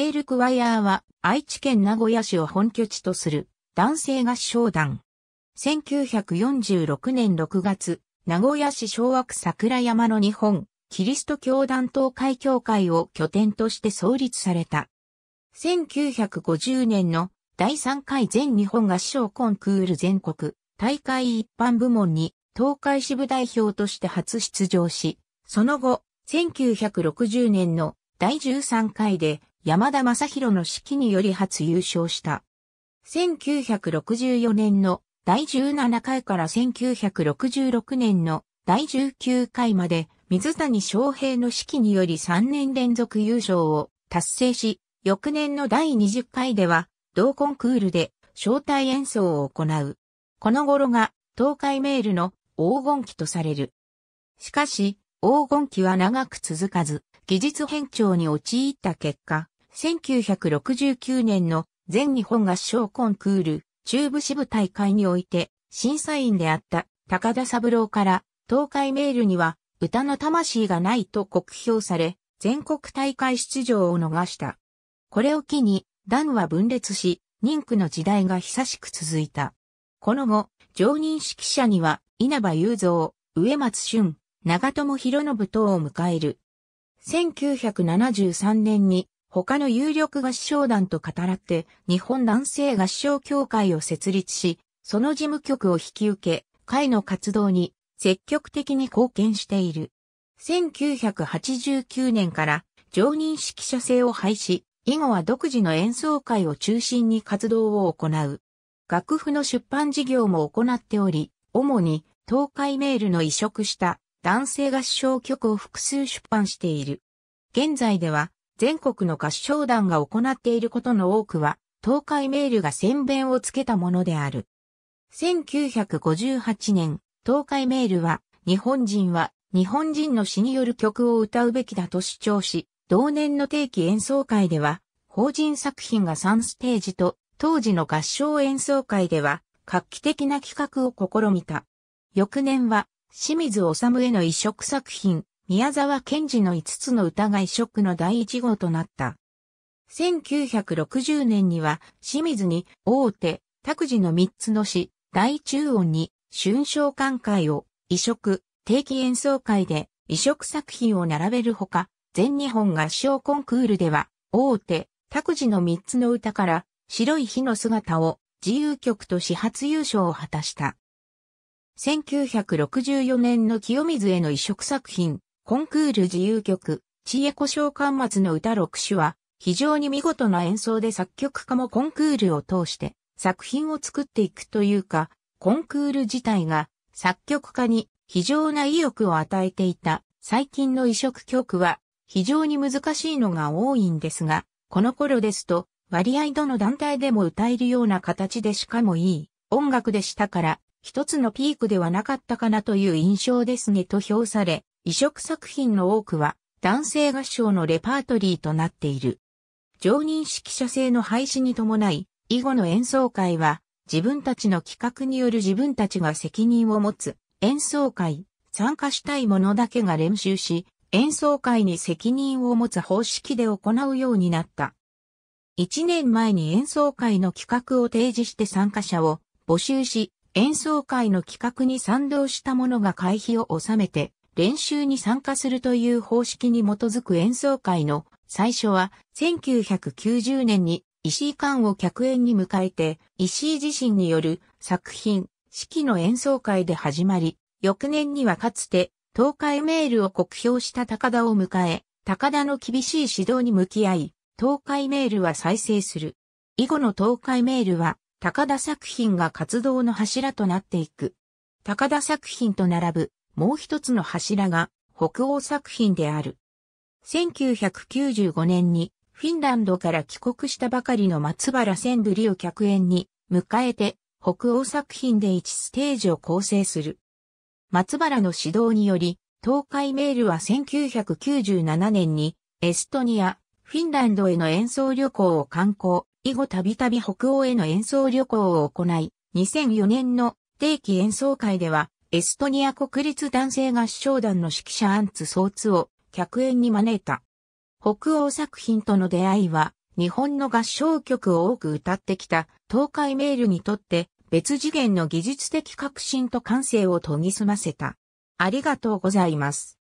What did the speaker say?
ペールクワイヤーは愛知県名古屋市を本拠地とする男性合唱団。1946年6月、名古屋市昭和区桜山の日本、キリスト教団東海協会を拠点として創立された。1950年の第3回全日本合唱コンクール全国大会一般部門に東海支部代表として初出場し、その後、1960年の第13回で山田正宏の指揮により初優勝した。1964年の第17回から1966年の第19回まで水谷翔平の指揮により3年連続優勝を達成し、翌年の第20回では同コンクールで招待演奏を行う。この頃が東海メールの黄金期とされる。しかし、黄金期は長く続かず、技術変調に陥った結果、1969年の全日本合唱コンクール中部支部大会において審査員であった高田三郎から東海メールには歌の魂がないと酷評され全国大会出場を逃した。これを機に団は分裂し人区の時代が久しく続いた。この後、常任指揮者には稲葉雄三、植松俊、長友博信等を迎える。1973年に他の有力合唱団と語らって日本男性合唱協会を設立し、その事務局を引き受け、会の活動に積極的に貢献している。1989年から常任指揮者制を廃止、以後は独自の演奏会を中心に活動を行う。楽譜の出版事業も行っており、主に東海メールの移植した男性合唱曲を複数出版している。現在では全国の合唱団が行っていることの多くは、東海メールが宣弁をつけたものである。1958年、東海メールは、日本人は日本人の詩による曲を歌うべきだと主張し、同年の定期演奏会では、法人作品が3ステージと、当時の合唱演奏会では、画期的な企画を試みた。翌年は、清水治への移植作品、宮沢賢治の5つの疑いショの第1号となった。1960年には清水に大手、拓司の3つの市、大中音に春章館会を移植、定期演奏会で移植作品を並べるほか、全日本合唱コンクールでは大手、拓司の3つの歌から白い日の姿を自由曲と始発優勝を果たした。1964年の清水への移植作品、コンクール自由曲、知恵古小巻末の歌6首は、非常に見事な演奏で作曲家もコンクールを通して作品を作っていくというか、コンクール自体が作曲家に非常な意欲を与えていた最近の移植曲は非常に難しいのが多いんですが、この頃ですと割合どの団体でも歌えるような形でしかもいい音楽でしたから、一つのピークではなかったかなという印象ですねと評され、移植作品の多くは男性合唱のレパートリーとなっている。常任指揮者制の廃止に伴い、以後の演奏会は自分たちの企画による自分たちが責任を持つ演奏会、参加したい者だけが練習し、演奏会に責任を持つ方式で行うようになった。1年前に演奏会の企画を提示して参加者を募集し、演奏会の企画に賛同した者が会費を納めて、練習に参加するという方式に基づく演奏会の最初は1990年に石井館を客演に迎えて石井自身による作品、式の演奏会で始まり、翌年にはかつて東海メールを酷評した高田を迎え、高田の厳しい指導に向き合い、東海メールは再生する。以後の東海メールは高田作品が活動の柱となっていく。高田作品と並ぶもう一つの柱が北欧作品である。1995年にフィンランドから帰国したばかりの松原千ブリを客演に迎えて北欧作品で1ステージを構成する。松原の指導により、東海メールは1997年にエストニア、フィンランドへの演奏旅行を観光、以後たびたび北欧への演奏旅行を行い、2004年の定期演奏会ではエストニア国立男性合唱団の指揮者アンツ・ソーツを客演に招いた。北欧作品との出会いは、日本の合唱曲を多く歌ってきた東海メールにとって別次元の技術的革新と感性を研ぎ澄ませた。ありがとうございます。